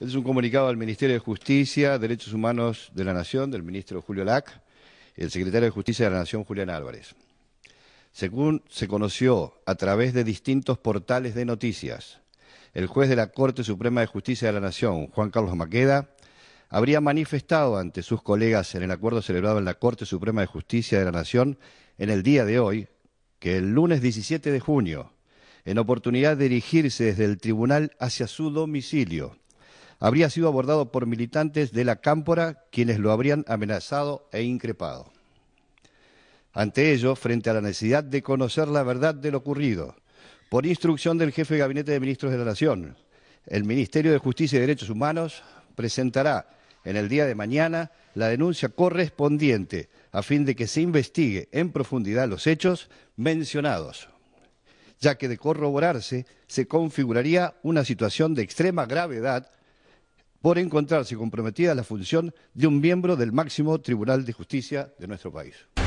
Es un comunicado al Ministerio de Justicia, Derechos Humanos de la Nación, del ministro Julio Lac, el secretario de Justicia de la Nación, Julián Álvarez. Según se conoció a través de distintos portales de noticias, el juez de la Corte Suprema de Justicia de la Nación, Juan Carlos Maqueda, habría manifestado ante sus colegas en el acuerdo celebrado en la Corte Suprema de Justicia de la Nación en el día de hoy que el lunes 17 de junio, en oportunidad de dirigirse desde el tribunal hacia su domicilio, habría sido abordado por militantes de la Cámpora, quienes lo habrían amenazado e increpado. Ante ello, frente a la necesidad de conocer la verdad de lo ocurrido, por instrucción del jefe de gabinete de ministros de la Nación, el Ministerio de Justicia y Derechos Humanos presentará en el día de mañana la denuncia correspondiente a fin de que se investigue en profundidad los hechos mencionados, ya que de corroborarse se configuraría una situación de extrema gravedad por encontrarse comprometida la función de un miembro del máximo Tribunal de Justicia de nuestro país.